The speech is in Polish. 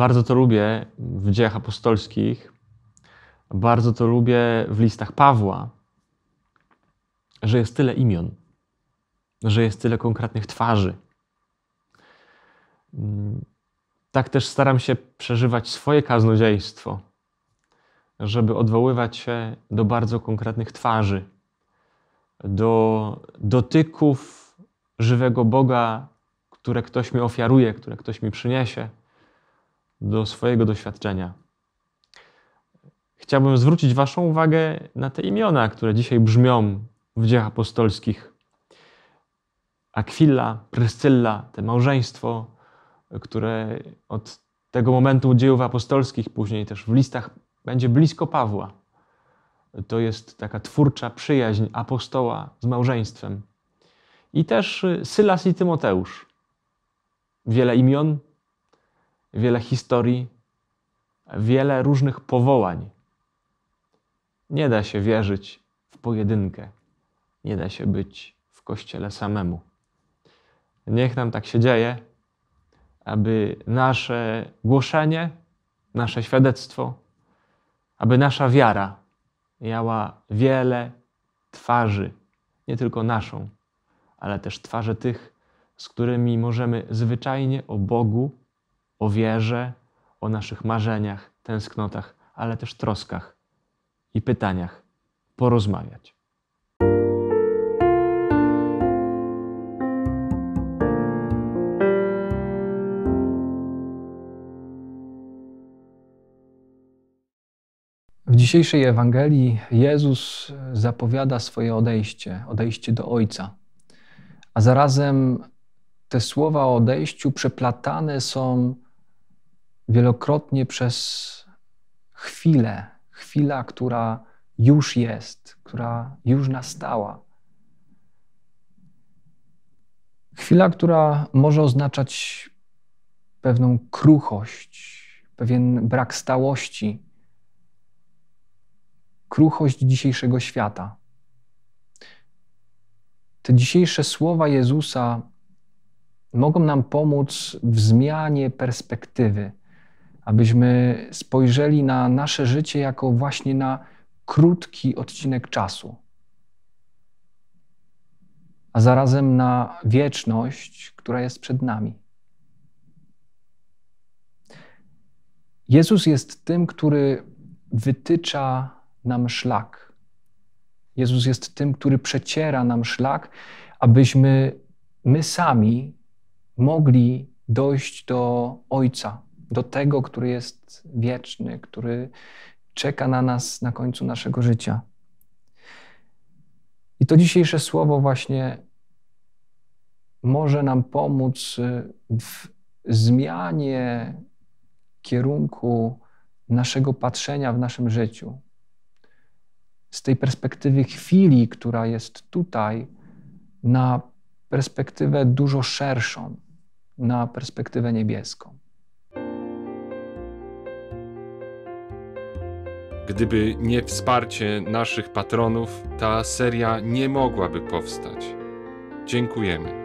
Bardzo to lubię w dziejach apostolskich, bardzo to lubię w listach Pawła, że jest tyle imion, że jest tyle konkretnych twarzy. Mm, tak też staram się przeżywać swoje kaznodziejstwo, żeby odwoływać się do bardzo konkretnych twarzy, do dotyków żywego Boga, które ktoś mi ofiaruje, które ktoś mi przyniesie do swojego doświadczenia. Chciałbym zwrócić Waszą uwagę na te imiona, które dzisiaj brzmią w dziejach apostolskich. Akwilla, Pryscylla, te małżeństwo, które od tego momentu dziejów apostolskich, później też w listach, będzie blisko Pawła. To jest taka twórcza przyjaźń apostoła z małżeństwem. I też Sylas i Tymoteusz. Wiele imion, wiele historii, wiele różnych powołań. Nie da się wierzyć w pojedynkę, nie da się być w kościele samemu. Niech nam tak się dzieje, aby nasze głoszenie, nasze świadectwo, aby nasza wiara miała wiele twarzy, nie tylko naszą, ale też twarze tych, z którymi możemy zwyczajnie o Bogu o wierze, o naszych marzeniach, tęsknotach, ale też troskach i pytaniach porozmawiać. W dzisiejszej Ewangelii Jezus zapowiada swoje odejście, odejście do Ojca, a zarazem te słowa o odejściu przeplatane są wielokrotnie przez chwilę, chwila, która już jest, która już nastała. Chwila, która może oznaczać pewną kruchość, pewien brak stałości, kruchość dzisiejszego świata. Te dzisiejsze słowa Jezusa mogą nam pomóc w zmianie perspektywy abyśmy spojrzeli na nasze życie jako właśnie na krótki odcinek czasu, a zarazem na wieczność, która jest przed nami. Jezus jest tym, który wytycza nam szlak. Jezus jest tym, który przeciera nam szlak, abyśmy my sami mogli dojść do Ojca, do tego, który jest wieczny, który czeka na nas na końcu naszego życia. I to dzisiejsze słowo właśnie może nam pomóc y, w zmianie kierunku naszego patrzenia w naszym życiu. Z tej perspektywy chwili, która jest tutaj, na perspektywę dużo szerszą, na perspektywę niebieską. Gdyby nie wsparcie naszych patronów, ta seria nie mogłaby powstać. Dziękujemy.